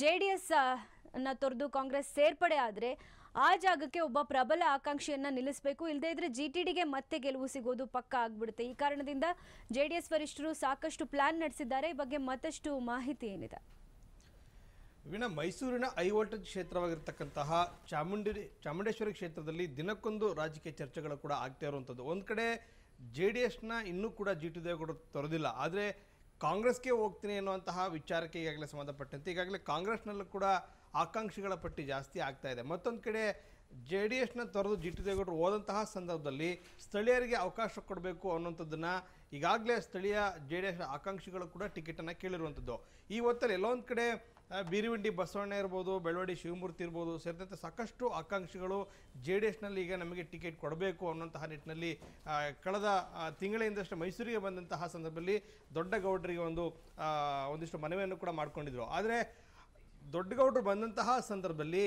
JDS D S ನ ತೊರೆದು ಕಾಂಗ್ರೆಸ್ ಸೇರ್ಪಡೆ ಆದರೆ ಆ ಜಾಗಕ್ಕೆ ಒಬ್ಬ ಪ್ರಬಲ ಆಕಾಂಕ್ಷಿಯನ್ನ ನಿಲ್ಲಿಸಬೇಕು ಇಲ್ಲದೇ ಇದ್ರೆ ಜಿ ಟಿ ಡಿಗೆ ಮತ್ತೆ ಗೆಲುವು ಸಿಗೋದು ಪಕ್ಕ ಆಗ್ಬಿಡುತ್ತೆ ಈ ಕಾರಣದಿಂದ ಜೆ ಡಿ ಎಸ್ ವರಿಷ್ಠರು ಸಾಕಷ್ಟು ಪ್ಲಾನ್ ನಡೆಸಿದ್ದಾರೆ ಈ ಬಗ್ಗೆ ಮತ್ತಷ್ಟು ಮಾಹಿತಿ ಏನಿದೆ ವಿನ ಮೈಸೂರಿನ ಐವೋಲ್ಟೇಜ್ ಕ್ಷೇತ್ರವಾಗಿರ್ತಕ್ಕಂತಹ ಚಾಮುಂಡಿ ಚಾಮುಂಡೇಶ್ವರಿ ಕ್ಷೇತ್ರದಲ್ಲಿ ದಿನಕ್ಕೊಂದು ರಾಜಕೀಯ ಚರ್ಚೆಗಳು ಕೂಡ ಆಗ್ತಾ ಇರುವಂಥದ್ದು ಒಂದು ಕಡೆ ಜೆ ಡಿ ಎಸ್ನ ಇನ್ನೂ ಕೂಡ ಜಿ ಟಿ ದೇವೇಗೌಡರು ತೊರೆದಿಲ್ಲ ಆದರೆ ಕಾಂಗ್ರೆಸ್ಗೆ ಹೋಗ್ತೀನಿ ಅನ್ನುವಂತಹ ವಿಚಾರಕ್ಕೆ ಈಗಾಗಲೇ ಸಂಬಂಧಪಟ್ಟಂತೆ ಈಗಾಗಲೇ ಕಾಂಗ್ರೆಸ್ನಲ್ಲೂ ಕೂಡ ಆಕಾಂಕ್ಷಿಗಳ ಪಟ್ಟಿ ಜಾಸ್ತಿ ಆಗ್ತಾ ಇದೆ ಮತ್ತೊಂದು ಕಡೆ ಜೆ ಡಿ ಎಸ್ನ ತೊರೆದು ಜಿ ಹೋದಂತಹ ಸಂದರ್ಭದಲ್ಲಿ ಸ್ಥಳೀಯರಿಗೆ ಅವಕಾಶ ಕೊಡಬೇಕು ಅನ್ನೋಂಥದ್ದನ್ನು ಈಗಾಗಲೇ ಸ್ಥಳೀಯ ಜೆ ಡಿ ಎಸ್ ಆಕಾಂಕ್ಷಿಗಳು ಕೂಡ ಟಿಕೆಟನ್ನು ಕೇಳಿರುವಂಥದ್ದು ಈ ಹೊತ್ತಲ್ಲಿ ಒಂದು ಕಡೆ ಬೀರಿವಿಂಡಿ ಬಸವಣ್ಣ ಇರ್ಬೋದು ಬೆಳವಡಿ ಶಿವಮೂರ್ತಿ ಇರ್ಬೋದು ಸೇರಿದಂತೆ ಸಾಕಷ್ಟು ಆಕಾಂಕ್ಷಿಗಳು ಜೆ ಡಿ ಎಸ್ನಲ್ಲಿ ಈಗ ನಮಗೆ ಟಿಕೆಟ್ ಕೊಡಬೇಕು ಅನ್ನೋಂತಹ ನಿಟ್ಟಿನಲ್ಲಿ ಕಳೆದ ತಿಂಗಳಿಂದಷ್ಟು ಮೈಸೂರಿಗೆ ಬಂದಂತಹ ಸಂದರ್ಭದಲ್ಲಿ ದೊಡ್ಡಗೌಡರಿಗೆ ಒಂದು ಒಂದಿಷ್ಟು ಮನವಿಯನ್ನು ಕೂಡ ಮಾಡಿಕೊಂಡಿದ್ರು ಆದರೆ ದೊಡ್ಡಗೌಡರು ಬಂದಂತಹ ಸಂದರ್ಭದಲ್ಲಿ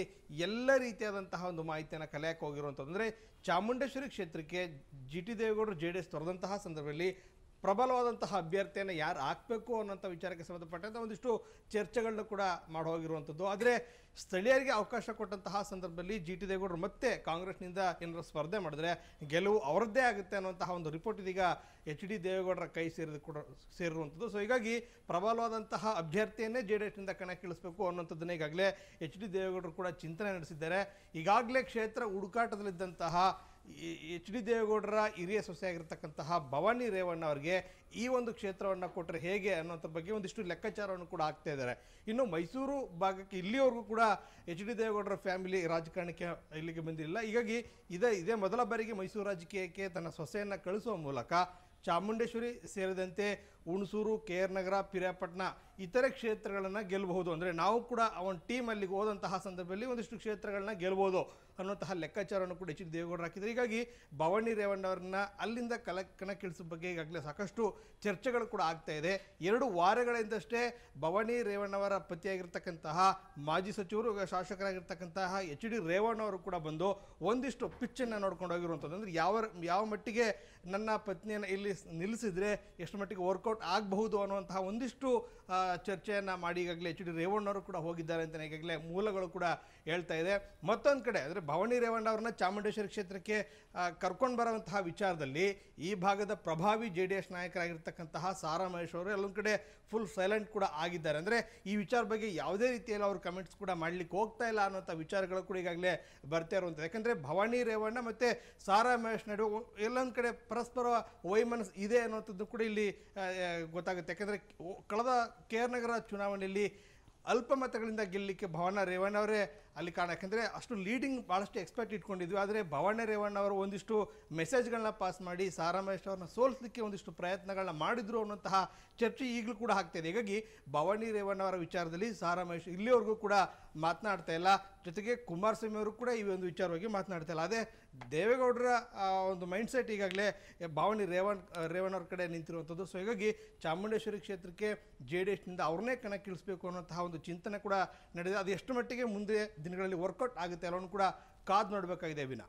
ಎಲ್ಲ ರೀತಿಯಾದಂತಹ ಒಂದು ಮಾಹಿತಿಯನ್ನು ಕಲೆಯಕ್ಕೆ ಹೋಗಿರುವಂಥದ್ದು ಅಂದರೆ ಚಾಮುಂಡೇಶ್ವರಿ ಕ್ಷೇತ್ರಕ್ಕೆ ಜಿ ಟಿ ದೇವೇಗೌಡರು ಜೆ ಡಿ ಎಸ್ ತೊರೆದಂತಹ ಸಂದರ್ಭದಲ್ಲಿ ಪ್ರಬಲವಾದಂತಹ ಅಭ್ಯರ್ಥಿಯನ್ನು ಯಾರು ಹಾಕಬೇಕು ಅನ್ನೋಂಥ ವಿಚಾರಕ್ಕೆ ಸಂಬಂಧಪಟ್ಟಂಥ ಒಂದಿಷ್ಟು ಚರ್ಚೆಗಳನ್ನ ಕೂಡ ಮಾಡೋಗಿರುವಂಥದ್ದು ಆದರೆ ಸ್ಥಳೀಯರಿಗೆ ಅವಕಾಶ ಕೊಟ್ಟಂತಹ ಸಂದರ್ಭದಲ್ಲಿ ಜಿ ಟಿ ದೇವೇಗೌಡರು ಮತ್ತೆ ಕಾಂಗ್ರೆಸ್ನಿಂದ ಏನಾದರೂ ಸ್ಪರ್ಧೆ ಮಾಡಿದ್ರೆ ಗೆಲುವು ಅವರದ್ದೇ ಆಗುತ್ತೆ ಅನ್ನುವಂತಹ ಒಂದು ರಿಪೋರ್ಟ್ ಇದೀಗ ಎಚ್ ಡಿ ದೇವೇಗೌಡರ ಕೈ ಸೇರಿದ ಕೂಡ ಸೇರಿರುವಂಥದ್ದು ಸೊ ಹೀಗಾಗಿ ಪ್ರಬಲವಾದಂತಹ ಅಭ್ಯರ್ಥಿಯನ್ನೇ ಜೆ ಡಿ ಎಸ್ನಿಂದ ಕಣಕ್ಕಿಳಿಸಬೇಕು ಅನ್ನೋಂಥದ್ದನ್ನೇ ಈಗಾಗಲೇ ಎಚ್ ಡಿ ದೇವೇಗೌಡರು ಕೂಡ ಚಿಂತನೆ ನಡೆಸಿದ್ದಾರೆ ಈಗಾಗಲೇ ಕ್ಷೇತ್ರ ಹುಡುಕಾಟದಲ್ಲಿದ್ದಂತಹ ಎಚ್ ಡಿ ದೇವೇಗೌಡರ ಹಿರಿಯ ಸೊಸೆಯಾಗಿರ್ತಕ್ಕಂತಹ ಭವಾನಿ ರೇವಣ್ಣ ಅವರಿಗೆ ಈ ಒಂದು ಕ್ಷೇತ್ರವನ್ನು ಕೊಟ್ಟರೆ ಹೇಗೆ ಅನ್ನೋಂಥ ಬಗ್ಗೆ ಒಂದಿಷ್ಟು ಲೆಕ್ಕಾಚಾರವನ್ನು ಕೂಡ ಆಗ್ತಾ ಇದ್ದಾರೆ ಇನ್ನು ಮೈಸೂರು ಭಾಗಕ್ಕೆ ಇಲ್ಲಿಯವರೆಗೂ ಕೂಡ ಎಚ್ ಡಿ ದೇವೇಗೌಡರ ಫ್ಯಾಮಿಲಿ ರಾಜಕಾರಣಕ್ಕೆ ಇಲ್ಲಿಗೆ ಬಂದಿಲ್ಲ ಹೀಗಾಗಿ ಇದೇ ಇದೇ ಮೊದಲ ಬಾರಿಗೆ ಮೈಸೂರು ರಾಜಕೀಯಕ್ಕೆ ತನ್ನ ಸೊಸೆಯನ್ನು ಕಳಿಸುವ ಮೂಲಕ ಚಾಮುಂಡೇಶ್ವರಿ ಸೇರಿದಂತೆ ಹುಣಸೂರು ಕೆ ಆರ್ ನಗರ ಪಿರಿಯಾಪಟ್ಟಣ ಇತರೆ ಕ್ಷೇತ್ರಗಳನ್ನು ಗೆಲ್ಲಬಹುದು ಅಂದರೆ ನಾವು ಕೂಡ ಅವನ ಟೀಮ್ ಅಲ್ಲಿಗೆ ಹೋದಂತಹ ಸಂದರ್ಭದಲ್ಲಿ ಒಂದಿಷ್ಟು ಕ್ಷೇತ್ರಗಳನ್ನ ಗೆಲ್ಬೋದು ಅನ್ನುವಂತಹ ಲೆಕ್ಕಾಚಾರವನ್ನು ಕೂಡ ಎಚ್ ಡಿ ದೇವೇಗೌಡರು ಹಾಕಿದ್ರು ಹೀಗಾಗಿ ಭವಾನಿ ರೇವಣ್ಣವರನ್ನ ಅಲ್ಲಿಂದ ಕಲ ಕಣಕ್ಕಿಳಿಸೋ ಬಗ್ಗೆ ಈಗಾಗಲೇ ಸಾಕಷ್ಟು ಚರ್ಚೆಗಳು ಕೂಡ ಆಗ್ತಾ ಇದೆ ಎರಡು ವಾರಗಳಿಂದಷ್ಟೇ ಭವಾನಿ ರೇವಣ್ಣವರ ಪತಿಯಾಗಿರ್ತಕ್ಕಂತಹ ಮಾಜಿ ಸಚಿವರು ಶಾಸಕರಾಗಿರ್ತಕ್ಕಂತಹ ಎಚ್ ಡಿ ರೇವಣ್ಣವರು ಕೂಡ ಬಂದು ಒಂದಿಷ್ಟು ಪಿಚ್ಚನ್ನು ನೋಡ್ಕೊಂಡು ಹೋಗಿರುವಂಥದ್ದು ಅಂದರೆ ಯಾವ ಯಾವ ಮಟ್ಟಿಗೆ ನನ್ನ ಪತ್ನಿಯನ್ನು ಇಲ್ಲಿ ನಿಲ್ಲಿಸಿದರೆ ಎಷ್ಟು ಮಟ್ಟಿಗೆ ವರ್ಕೌಟ್ ವರ್ಕೌಟ್ ಆಗಬಹುದು ಅನ್ನುವಂತಹ ಒಂದಿಷ್ಟು ಚರ್ಚೆಯನ್ನು ಮಾಡಿ ಈಗಾಗಲೇ ಎಚ್ ಡಿ ರೇವಣ್ಣವರು ಕೂಡ ಹೋಗಿದ್ದಾರೆ ಅಂತಲೇ ಈಗಾಗಲೇ ಮೂಲಗಳು ಕೂಡ ಹೇಳ್ತಾ ಇದೆ ಮತ್ತೊಂದು ಕಡೆ ಅಂದರೆ ಭವಾನಿ ರೇವಣ್ಣ ಅವ್ರನ್ನ ಚಾಮುಂಡೇಶ್ವರಿ ಕ್ಷೇತ್ರಕ್ಕೆ ಕರ್ಕೊಂಡು ಬರುವಂತಹ ವಿಚಾರದಲ್ಲಿ ಈ ಭಾಗದ ಪ್ರಭಾವಿ ಜೆ ಡಿ ಎಸ್ ನಾಯಕರಾಗಿರ್ತಕ್ಕಂತಹ ಸಾರಾ ಮಹೇಶ್ ಅವರು ಎಲ್ಲೊಂದು ಕಡೆ ಫುಲ್ ಸೈಲೆಂಟ್ ಕೂಡ ಆಗಿದ್ದಾರೆ ಅಂದರೆ ಈ ವಿಚಾರ ಬಗ್ಗೆ ಯಾವುದೇ ರೀತಿಯಲ್ಲಿ ಅವರು ಕಮೆಂಟ್ಸ್ ಕೂಡ ಮಾಡಲಿಕ್ಕೆ ಹೋಗ್ತಾ ಇಲ್ಲ ಅನ್ನೋಂಥ ವಿಚಾರಗಳು ಕೂಡ ಈಗಾಗಲೇ ಬರ್ತಾ ಇರುವಂಥದ್ದು ಯಾಕಂದರೆ ಭವಾನಿ ರೇವಣ್ಣ ಮತ್ತು ಸಾರಾ ಮಹೇಶ್ ನಡುವೆ ಎಲ್ಲೊಂದು ಕಡೆ ಪರಸ್ಪರ ವೈಮನಸ್ ಇದೆ ಅನ್ನುವಂಥದ್ದು ಕೂಡ ಇಲ್ಲಿ ಗೊತ್ತಾಗುತ್ತೆ ಯಾಕಂದರೆ ಕಳೆದ ಕೆ ಆರ್ ನಗರ ಚುನಾವಣೆಯಲ್ಲಿ ಅಲ್ಪ ಮತಗಳಿಂದ ಗೆಲ್ಲಲಿಕ್ಕೆ ರೇವಣ್ಣ ಅವರೇ ಅಲ್ಲಿ ಕಾರಣ ಯಾಕೆಂದರೆ ಅಷ್ಟು ಲೀಡಿಂಗ್ ಭಾಳಷ್ಟು ಎಕ್ಸ್ಪೆಕ್ಟ್ ಇಟ್ಕೊಂಡಿದ್ವಿ ಆದರೆ ಭವಾನಿ ರೇವಣ್ಣ ಅವರು ಒಂದಿಷ್ಟು ಮೆಸೇಜ್ಗಳನ್ನ ಪಾಸ್ ಮಾಡಿ ಸಾರಾಮೇಶ್ ಅವ್ರನ್ನ ಸೋಲಿಸಲಿಕ್ಕೆ ಒಂದಿಷ್ಟು ಪ್ರಯತ್ನಗಳನ್ನ ಮಾಡಿದ್ರು ಅನ್ನುವಂತಹ ಚರ್ಚೆ ಈಗಲೂ ಕೂಡ ಆಗ್ತಾಯಿದೆ ಹೀಗಾಗಿ ಭವಾನಿ ರೇವಣ್ಣ ಅವರ ವಿಚಾರದಲ್ಲಿ ಸಾರಾಮೇಶ್ ಇಲ್ಲಿವರೆಗೂ ಕೂಡ ಮಾತನಾಡ್ತಾ ಇಲ್ಲ ಜೊತೆಗೆ ಕುಮಾರಸ್ವಾಮಿ ಅವರು ಕೂಡ ಈ ಒಂದು ವಿಚಾರವಾಗಿ ಮಾತನಾಡ್ತಾ ಇಲ್ಲ ಅದೇ ದೇವೇಗೌಡರ ಒಂದು ಮೈಂಡ್ಸೆಟ್ ಈಗಾಗಲೇ ಭವಾನಿ ರೇವಣ್ ರೇವಣ್ಣ ಅವ್ರ ಕಡೆ ನಿಂತಿರುವಂಥದ್ದು ಸೊ ಹೀಗಾಗಿ ಚಾಮುಂಡೇಶ್ವರಿ ಕ್ಷೇತ್ರಕ್ಕೆ ಜೆ ಡಿ ಎಸ್ನಿಂದ ಅವ್ರನ್ನೇ ಕಣಕ್ಕಿಳಿಸ್ಬೇಕು ಅನ್ನೋಂತಹ ಒಂದು ಚಿಂತನೆ ಕೂಡ ನಡೆದಿದೆ ಅದು ಎಷ್ಟು ಮಟ್ಟಿಗೆ ಮುಂದೆ ದಿನಗಳಲ್ಲಿ ವರ್ಕೌಟ್ ಆಗುತ್ತೆ ಅನ್ನೋನು ಕೂಡ ಕಾದು ನೋಡಬೇಕಾಗಿದೆ ವಿನಾ